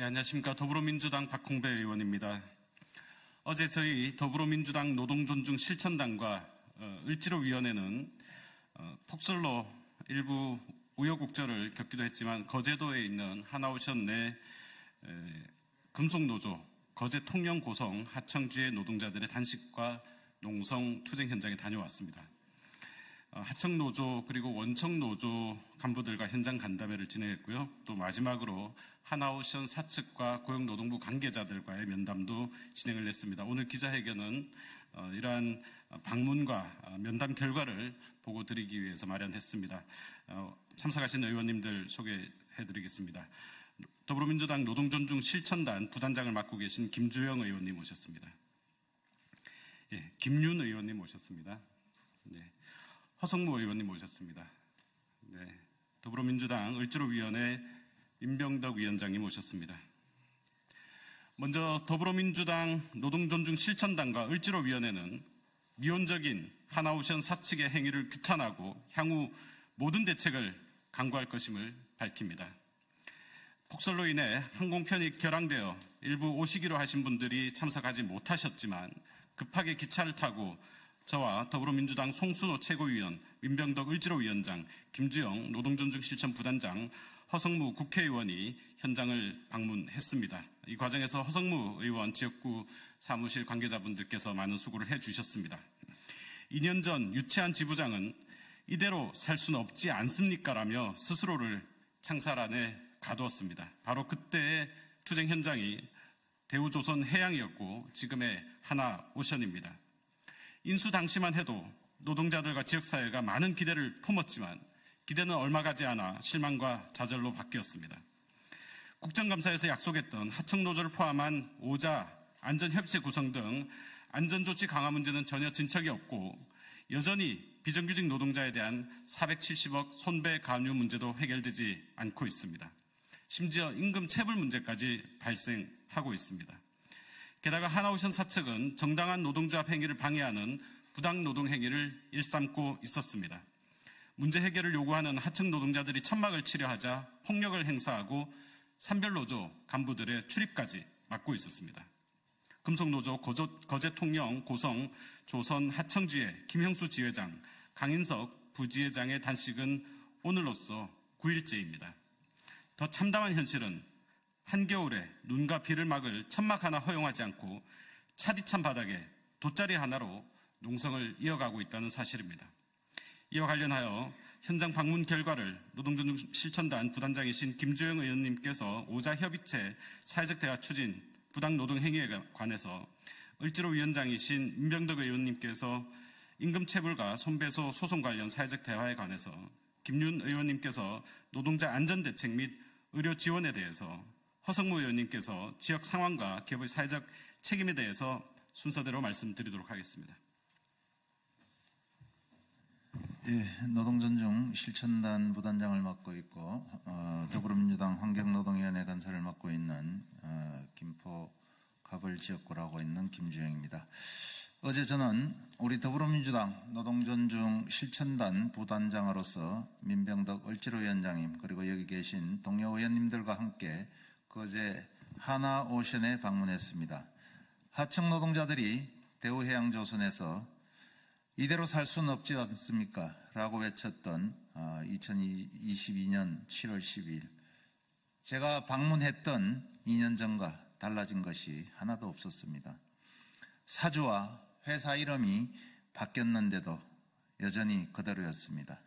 네, 안녕하십니까. 더불어민주당 박홍배 의원입니다. 어제 저희 더불어민주당 노동존중 실천단과 어, 을지로위원회는 어, 폭설로 일부 우여곡절을 겪기도 했지만 거제도에 있는 하나오션 내 에, 금속노조 거제 통영 고성 하청지의 노동자들의 단식과 농성 투쟁 현장에 다녀왔습니다. 어, 하청노조 그리고 원청노조 간부들과 현장 간담회를 진행했고요. 또 마지막으로 하나우션 사측과 고용노동부 관계자들과의 면담도 진행을 했습니다. 오늘 기자회견은 어, 이러한 방문과 어, 면담 결과를 보고 드리기 위해서 마련했습니다. 어, 참석하신 의원님들 소개해드리겠습니다. 더불어민주당 노동존중 실천단 부단장을 맡고 계신 김주영 의원님 오셨습니다. 예, 김윤 의원님 오셨습니다. 네, 허성무 의원님 오셨습니다. 네, 더불어민주당 을지로위원회 임병덕 위원장님 오셨습니다 먼저 더불어민주당 노동존중 실천단과 을지로위원회는 미온적인 하나우션 사측의 행위를 규탄하고 향후 모든 대책을 강구할 것임을 밝힙니다. 폭설로 인해 항공편이 결항되어 일부 오시기로 하신 분들이 참석하지 못하셨지만 급하게 기차를 타고 저와 더불어민주당 송순호 최고위원, 민병덕 을지로 위원장, 김주영 노동존중실천 부단장, 허성무 국회의원이 현장을 방문했습니다. 이 과정에서 허성무 의원 지역구 사무실 관계자분들께서 많은 수고를 해주셨습니다. 2년 전 유치한 지부장은 이대로 살 수는 없지 않습니까라며 스스로를 창살안에 가두었습니다. 바로 그때의 투쟁 현장이 대우조선 해양이었고 지금의 하나오션입니다. 인수 당시만 해도 노동자들과 지역사회가 많은 기대를 품었지만 기대는 얼마 가지 않아 실망과 좌절로 바뀌었습니다. 국정감사에서 약속했던 하청노조를 포함한 오자, 안전협치 구성 등 안전조치 강화 문제는 전혀 진척이 없고 여전히 비정규직 노동자에 대한 470억 손배 감유 문제도 해결되지 않고 있습니다. 심지어 임금 체불 문제까지 발생하고 있습니다. 게다가 하나우션 사측은 정당한 노동조합 행위를 방해하는 부당 노동 행위를 일삼고 있었습니다. 문제 해결을 요구하는 하층 노동자들이 천막을 치려 하자 폭력을 행사하고 산별노조 간부들의 출입까지 막고 있었습니다. 금속노조 거제통영 고성 조선 하청지회 김형수 지회장 강인석 부지회장의 단식은 오늘로써 9일째입니다. 더 참담한 현실은 한겨울에 눈과 비를 막을 천막 하나 허용하지 않고 차디찬 바닥에 돗자리 하나로 농성을 이어가고 있다는 사실입니다. 이와 관련하여 현장 방문 결과를 노동존중실천단 부단장이신 김주영 의원님께서 오자 협의체 사회적 대화 추진 부당 노동 행위에 관해서 을지로 위원장이신 임병덕 의원님께서 임금 체불과 손배소 소송 관련 사회적 대화에 관해서 김윤 의원님께서 노동자 안전 대책 및 의료 지원에 대해서 허성무 의원님께서 지역 상황과 기업의 사회적 책임에 대해서 순서대로 말씀드리도록 하겠습니다. 예, 노동전중 실천단 부단장을 맡고 있고 어, 더불어민주당 환경노동위원회 간사를 맡고 있는 어, 김포 갑을 지역구라고 있는 김주영입니다. 어제 저는 우리 더불어민주당 노동전중 실천단 부단장으로서 민병덕 을지로 위원장님 그리고 여기 계신 동료 의원님들과 함께 그제 하나 오션에 방문했습니다. 하청 노동자들이 대우해양조선에서 이대로 살 수는 없지 않습니까? 라고 외쳤던 2022년 7월 10일 제가 방문했던 2년 전과 달라진 것이 하나도 없었습니다. 사주와 회사 이름이 바뀌었는데도 여전히 그대로였습니다.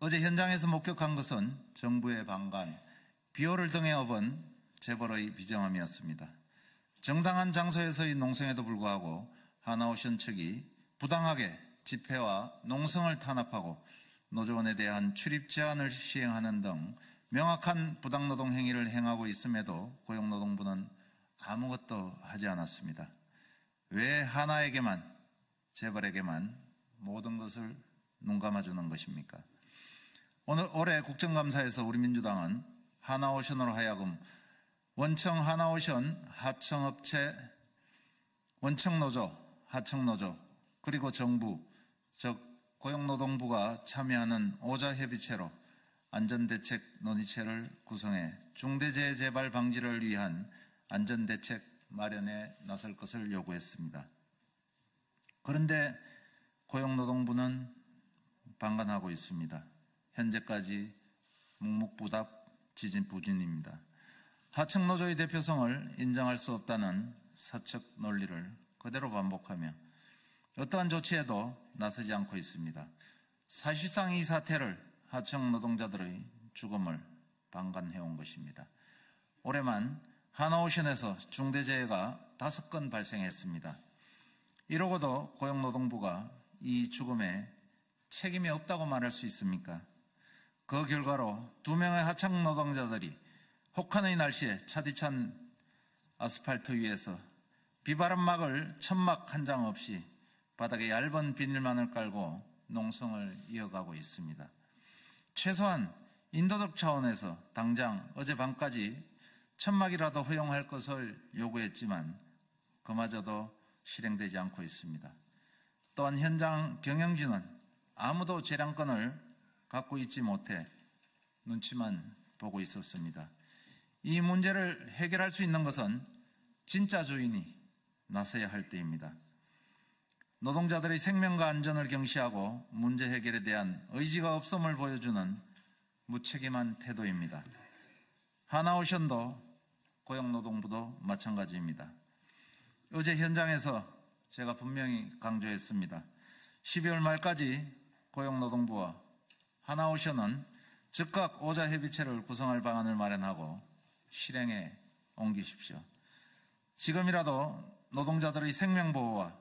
어제 현장에서 목격한 것은 정부의 방관, 비오를 등에 업은 재벌의 비정함이었습니다. 정당한 장소에서의 농성에도 불구하고 하나오션 측이 부당하게 집회와 농성을 탄압하고 노조원에 대한 출입 제한을 시행하는 등 명확한 부당노동 행위를 행하고 있음에도 고용노동부는 아무것도 하지 않았습니다. 왜 하나에게만, 재벌에게만 모든 것을 눈 감아주는 것입니까? 오늘 올해 국정감사에서 우리 민주당은 하나오션으로 하여금 원청 하나오션 하청업체 원청노조 하청노조 그리고 정부 즉 고용노동부가 참여하는 오자협의체로 안전대책 논의체를 구성해 중대재해 재발 방지를 위한 안전대책 마련에 나설 것을 요구했습니다. 그런데 고용노동부는 방관하고 있습니다. 현재까지 묵묵부답 지진 부진입니다. 하층 노조의 대표성을 인정할 수 없다는 사측 논리를 그대로 반복하며 어떠한 조치에도 나서지 않고 있습니다. 사실상 이 사태를 하청 노동자들의 죽음을 방관해온 것입니다. 올해만 한나오션에서 중대재해가 다섯 건 발생했습니다. 이러고도 고용노동부가 이 죽음에 책임이 없다고 말할 수 있습니까? 그 결과로 두 명의 하청 노동자들이 혹한의 날씨에 차디찬 아스팔트 위에서 비바람막을 천막 한 장 없이 바닥에 얇은 비닐만을 깔고 농성을 이어가고 있습니다. 최소한 인도적 차원에서 당장 어제밤까지 천막이라도 허용할 것을 요구했지만 그마저도 실행되지 않고 있습니다. 또한 현장 경영진은 아무도 재량권을 갖고 있지 못해 눈치만 보고 있었습니다. 이 문제를 해결할 수 있는 것은 진짜 주인이 나서야 할 때입니다. 노동자들의 생명과 안전을 경시하고 문제 해결에 대한 의지가 없음을 보여주는 무책임한 태도입니다. 하나오션도 고용노동부도 마찬가지입니다. 어제 현장에서 제가 분명히 강조했습니다. 12월 말까지 고용노동부와 하나오션은 즉각 오자 협의체를 구성할 방안을 마련하고 실행에 옮기십시오. 지금이라도 노동자들의 생명보호와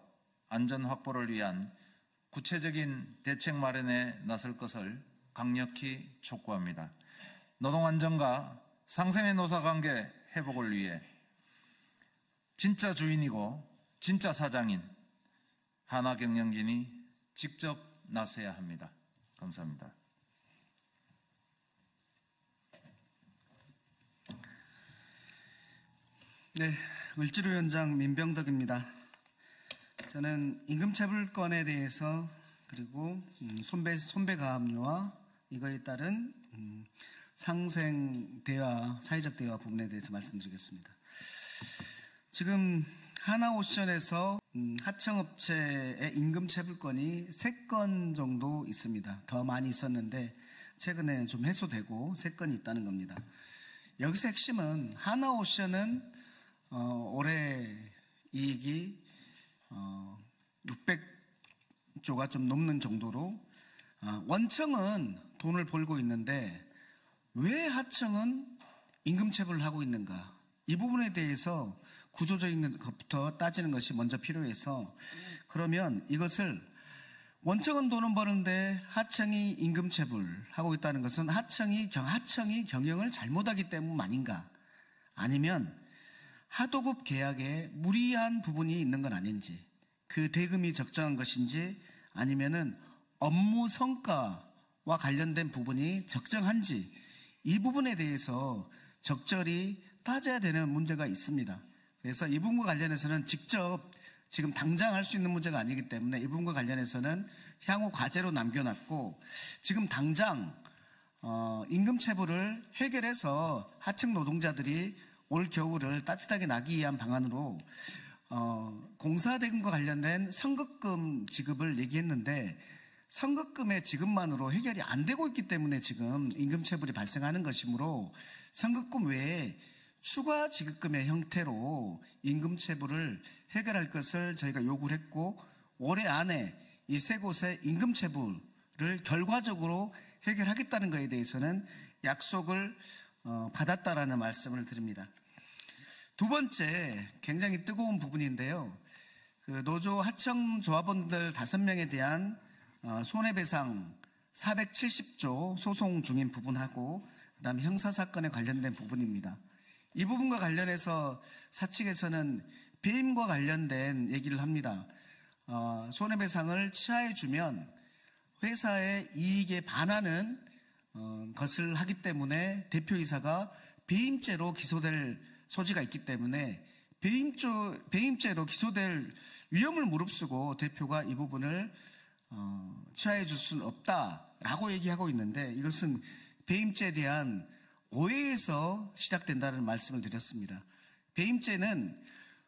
안전 확보를 위한 구체적인 대책 마련에 나설 것을 강력히 촉구합니다. 노동안전과 상생의 노사관계 회복을 위해 진짜 주인이고 진짜 사장인 한화경영진이 직접 나서야 합니다. 감사합니다. 네, 을지로 현장 민병덕입니다. 저는 임금체불권에 대해서 그리고 음, 손배 손배 가압류와 이거에 따른 음, 상생 대화, 사회적 대화 부분에 대해서 말씀드리겠습니다. 지금 하나 오션에서 음, 하청업체의 임금체불권이 3건 정도 있습니다. 더 많이 있었는데 최근에 좀 해소되고 3건이 있다는 겁니다. 여기서 핵심은 하나 오션은 어, 올해 이익이 어, 600조가 좀 넘는 정도로 어, 원청은 돈을 벌고 있는데 왜 하청은 임금 체불을 하고 있는가? 이 부분에 대해서 구조적인 것부터 따지는 것이 먼저 필요해서 그러면 이것을 원청은 돈은 버는데 하청이 임금 체불하고 있다는 것은 하청이 경 하청이 경영을 잘못하기 때문 아닌가? 아니면 하도급 계약에 무리한 부분이 있는 건 아닌지, 그 대금이 적정한 것인지, 아니면은 업무 성과와 관련된 부분이 적정한지, 이 부분에 대해서 적절히 따져야 되는 문제가 있습니다. 그래서 이 부분과 관련해서는 직접 지금 당장 할 수 있는 문제가 아니기 때문에 이 부분과 관련해서는 향후 과제로 남겨놨고 지금 당장 어, 임금 체불을 해결해서 하층 노동자들이 올 겨울을 따뜻하게 나기 위한 방안으로 어, 공사대금과 관련된 선급금 지급을 얘기했는데 선급금의 지급만으로 해결이 안 되고 있기 때문에 지금 임금체불이 발생하는 것이므로 선급금 외에 추가 지급금의 형태로 임금체불을 해결할 것을 저희가 요구를 했고 올해 안에 이 세 곳의 임금체불을 결과적으로 해결하겠다는 것에 대해서는 약속을 어, 받았다라는 말씀을 드립니다. 두 번째 굉장히 뜨거운 부분인데요. 그 노조 하청 조합원들 다섯 명에 대한 어, 손해배상 470조 소송 중인 부분하고 그다음 형사 사건에 관련된 부분입니다. 이 부분과 관련해서 사측에서는 배임과 관련된 얘기를 합니다. 어, 손해배상을 취하해주면 회사의 이익에 반하는 어, 것을 하기 때문에 대표이사가 배임죄로 기소될 소지가 있기 때문에 배임죄, 배임죄로 기소될 위험을 무릅쓰고 대표가 이 부분을 어, 취하해 줄 수는 없다라고 얘기하고 있는데 이것은 배임죄에 대한 오해에서 시작된다는 말씀을 드렸습니다. 배임죄는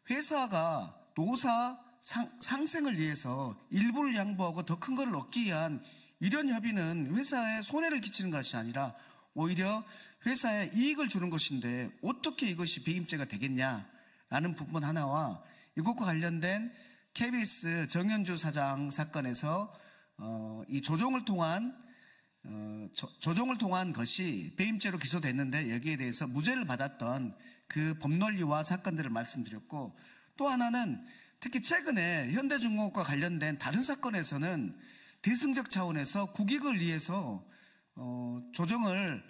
회사가 노사 상, 생을 위해서 일부를 양보하고 더 큰 것을 얻기 위한 이런 협의는 회사에 손해를 끼치는 것이 아니라 오히려 회사에 이익을 주는 것인데 어떻게 이것이 배임죄가 되겠냐라는 부분 하나와 이것과 관련된 KBS 정현주 사장 사건에서 어, 이 조정을 통한 어, 조, 정을 통한 것이 배임죄로 기소됐는데 여기에 대해서 무죄를 받았던 그 법논리와 사건들을 말씀드렸고 또 하나는 특히 최근에 현대중공업과 관련된 다른 사건에서는 대승적 차원에서 국익을 위해서 어, 조정을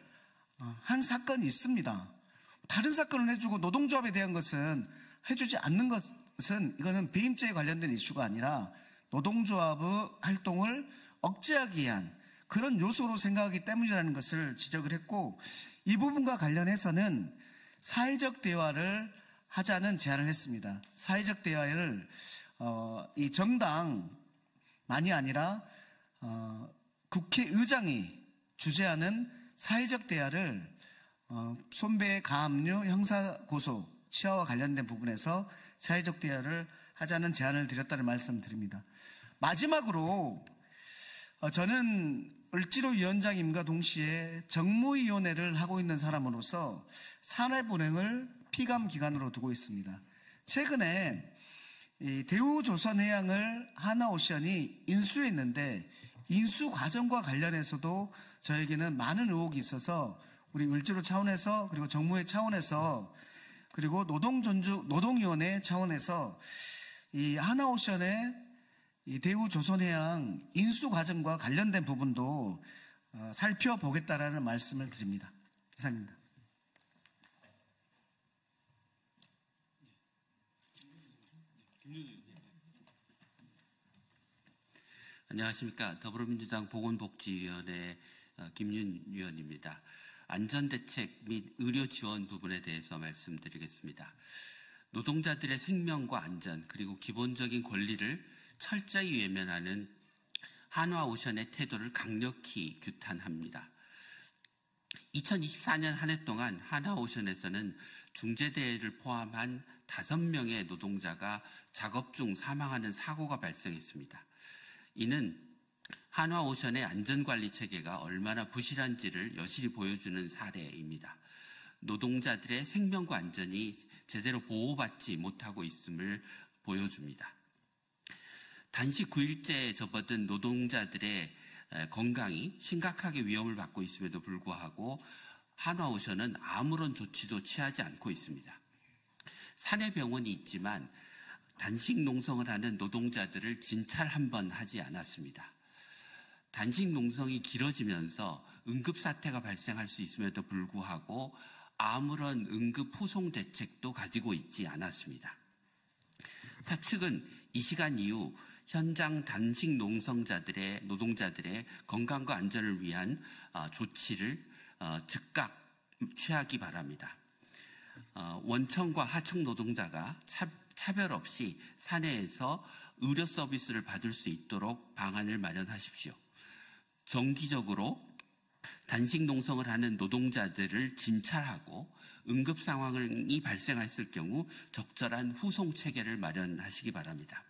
어, 한 사건이 있습니다. 다른 사건을 해주고 노동조합에 대한 것은 해주지 않는 것은 이거는 배임죄에 관련된 이슈가 아니라 노동조합의 활동을 억제하기 위한 그런 요소로 생각하기 때문이라는 것을 지적을 했고 이 부분과 관련해서는 사회적 대화를 하자는 제안을 했습니다. 사회적 대화를 어, 이 정당만이 아니라 어, 국회의장이 주재하는 사회적 대화를 어, 손배 가압류 형사고소 치아와 관련된 부분에서 사회적 대화를 하자는 제안을 드렸다는 말씀 을 드립니다. 마지막으로 어, 저는 을지로 위원장님과 동시에 정무위원회를 하고 있는 사람으로서 산업은행을 피감기관으로 두고 있습니다. 최근에 대우조선해양을 하나오션이 인수했는데 인수 과정과 관련해서도 저에게는 많은 의혹이 있어서 우리 을지로 차원에서 그리고 정무의 차원에서 그리고 노동전주 노동위원회 차원에서 이 하나오션의 이 대우 조선해양 인수 과정과 관련된 부분도 어, 살펴보겠다라는 말씀을 드립니다. 이상입니다. 안녕하십니까. 더불어민주당 보건복지위원회 어, 김윤 위원입니다. 안전대책 및 의료 지원 부분에 대해서 말씀드리겠습니다. 노동자들의 생명과 안전 그리고 기본적인 권리를 철저히 외면하는 한화 오션의 태도를 강력히 규탄합니다. 2024년 한 해 동안 한화오션에서는 중재대회를 포함한 5명의 노동자가 작업 중 사망하는 사고가 발생했습니다. 이는 한화 오션의 안전관리 체계가 얼마나 부실한지를 여실히 보여주는 사례입니다. 노동자들의 생명과 안전이 제대로 보호받지 못하고 있음을 보여줍니다. 단식 9일째에 접어든 노동자들의 건강이 심각하게 위험을 받고 있음에도 불구하고 한화오션은 아무런 조치도 취하지 않고 있습니다. 사내 병원이 있지만 단식 농성을 하는 노동자들을 진찰 한번 하지 않았습니다. 단식 농성이 길어지면서 응급 사태가 발생할 수 있음에도 불구하고 아무런 응급 후송 대책도 가지고 있지 않았습니다. 사측은 이 시간 이후 현장 단식 농성자들의 노동자들의 건강과 안전을 위한 어, 조치를 어, 즉각 취하기 바랍니다. 어, 원청과 하청 노동자가 차별 없이 사내에서 의료 서비스를 받을 수 있도록 방안을 마련하십시오. 정기적으로 단식 농성을 하는 노동자들을 진찰하고 응급 상황이 발생했을 경우 적절한 후송 체계를 마련하시기 바랍니다.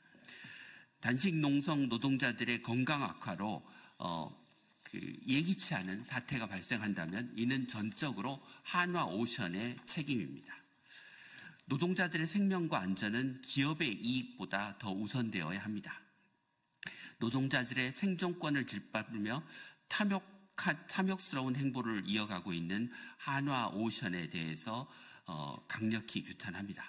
단식 농성 노동자들의 건강 악화로 어, 그 예기치 않은 사태가 발생한다면 이는 전적으로 한화 오션의 책임입니다. 노동자들의 생명과 안전은 기업의 이익보다 더 우선되어야 합니다. 노동자들의 생존권을 짓밟으며 탐욕, 탐욕스러운 행보를 이어가고 있는 한화 오션에 대해서 어, 강력히 규탄합니다.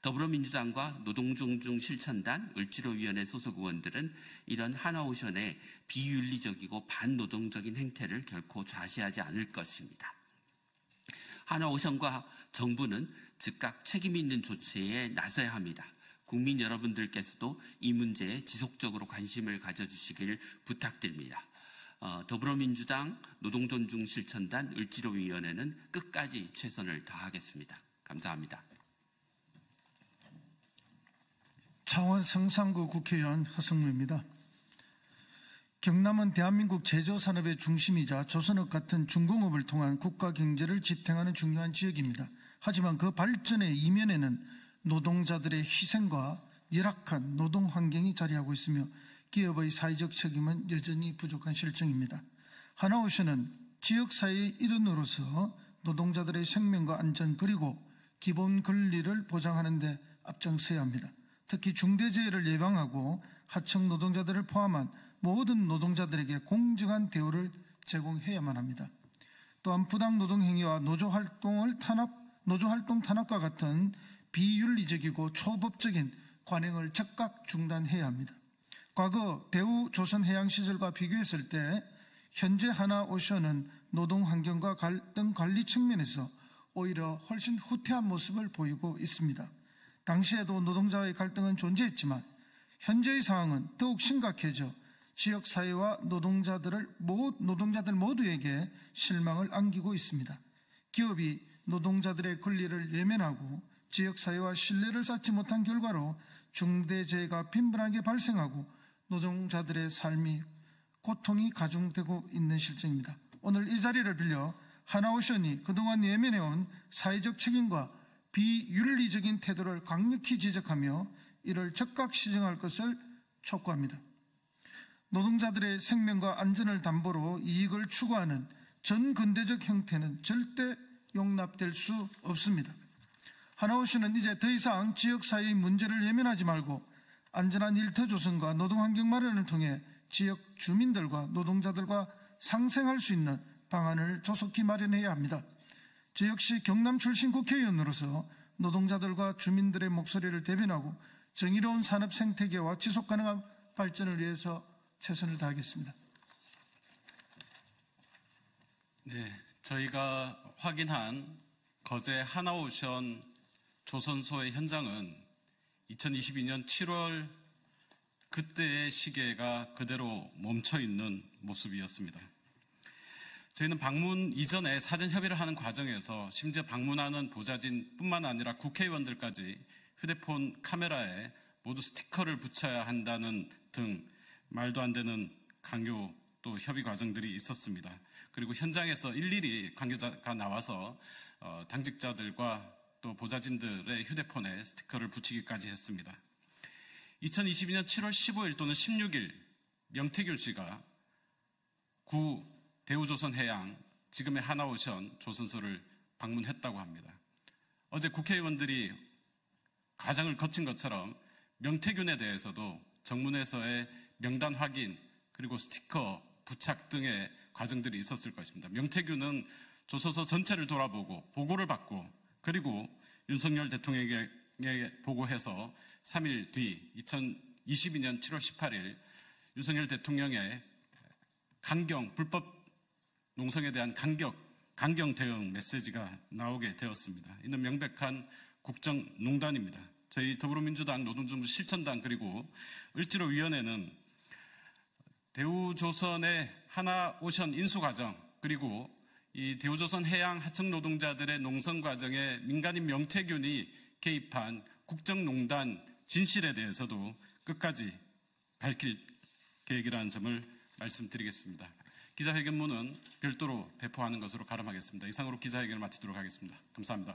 더불어민주당과 노동중중 실천단 을지로위원회 소속 의원들은 이런 한화 오션의 비윤리적이고 반노동적인 행태를 결코 좌시하지 않을 것입니다. 하나오션과 정부는 즉각 책임 있는 조치에 나서야 합니다. 국민 여러분들께서도 이 문제에 지속적으로 관심을 가져주시길 부탁드립니다. 어, 더불어민주당 노동존중실천단 을지로위원회는 끝까지 최선을 다하겠습니다. 감사합니다. 창원 성산구 국회의원 허승무입니다. 경남은 대한민국 제조산업의 중심이자 조선업 같은 중공업을 통한 국가 경제를 지탱하는 중요한 지역입니다. 하지만 그 발전의 이면에는 노동자들의 희생과 열악한 노동 환경이 자리하고 있으며 기업의 사회적 책임은 여전히 부족한 실정입니다. 하나오션은 지역사회의 일원으로서 노동자들의 생명과 안전 그리고 기본 권리를 보장하는 데 앞장서야 합니다. 특히 중대재해를 예방하고 하청 노동자들을 포함한 모든 노동자들에게 공정한 대우를 제공해야만 합니다. 또한 부당 노동 행위와 노조 활동을 탄압 노조 활동 탄압과 같은 비윤리적이고 초법적인 관행을 즉각 중단해야 합니다. 과거 대우 조선 해양 시절과 비교했을 때 현재 하나 오션은 노동 환경과 갈등 관리 측면에서 오히려 훨씬 후퇴한 모습을 보이고 있습니다. 당시에도 노동자의 갈등은 존재했지만 현재의 상황은 더욱 심각해져 지역 사회와 노동자들을 노동자들 모두에게 실망을 안기고 있습니다. 기업이 노동자들의 권리를 외면하고 지역 사회와 신뢰를 쌓지 못한 결과로 중대재해가 빈번하게 발생하고 노동자들의 삶이 고통이 가중되고 있는 실정입니다. 오늘 이 자리를 빌려 하나오션이 그동안 예면해온 사회적 책임과 비윤리적인 태도를 강력히 지적하며 이를 적각 시정할 것을 촉구합니다. 노동자들의 생명과 안전을 담보로 이익을 추구하는 전근대적 형태는 절대 용납될 수 없습니다. 하나오씨는 이제 더 이상 지역사회의 문제를 예면하지 말고 안전한 일터 조성과 노동환경 마련을 통해 지역 주민들과 노동자들과 상생할 수 있는 방안을 조속히 마련해야 합니다. 저 역시 경남 출신 국회의원으로서 노동자들과 주민들의 목소리를 대변하고 정의로운 산업 생태계와 지속가능한 발전을 위해서 최선을 다하겠습니다. 네, 저희가 확인한 거제 하나오션 조선소의 현장은 2022년 7월 그때의 시계가 그대로 멈춰 있는 모습이었습니다. 저희는 방문 이전에 사전 협의를 하는 과정에서 심지어 방문하는 보좌진뿐만 아니라 국회의원들까지 휴대폰 카메라에 모두 스티커를 붙여야 한다는 등 말도 안 되는 강요 또 협의 과정들이 있었습니다. 그리고 현장에서 일일이 관계자가 나와서 어, 당직자들과 또 보좌진들의 휴대폰에 스티커를 붙이기까지 했습니다. 2022년 7월 15일 또는 16일 명태균 씨가 구 대우조선해양 지금의 하나오션 조선소를 방문했다고 합니다. 어제 국회의원들이 가장을 거친 것처럼 명태균에 대해서도 정문에서의 명단 확인 그리고 스티커 부착 등의 과정들이 있었을 것입니다. 명태균은 조서서 전체를 돌아보고 보고를 받고 그리고 윤석열 대통령에게 보고해서 3일 뒤 2022년 7월 18일 윤석열 대통령의 강경 불법 농성에 대한 강격 강경 대응 메시지가 나오게 되었습니다. 이는 명백한 국정농단입니다. 저희 더불어민주당 노동조부 실천당 그리고 을지로위원회는 대우조선의 하나오션 인수과정 그리고 이 대우조선 해양 하청 노동자들의 농성 과정에 민간인 명태균이 개입한 국정농단 진실에 대해서도 끝까지 밝힐 계획이라는 점을 말씀드리겠습니다. 기자회견문은 별도로 배포하는 것으로 가름하겠습니다. 이상으로 기자회견을 마치도록 하겠습니다. 감사합니다.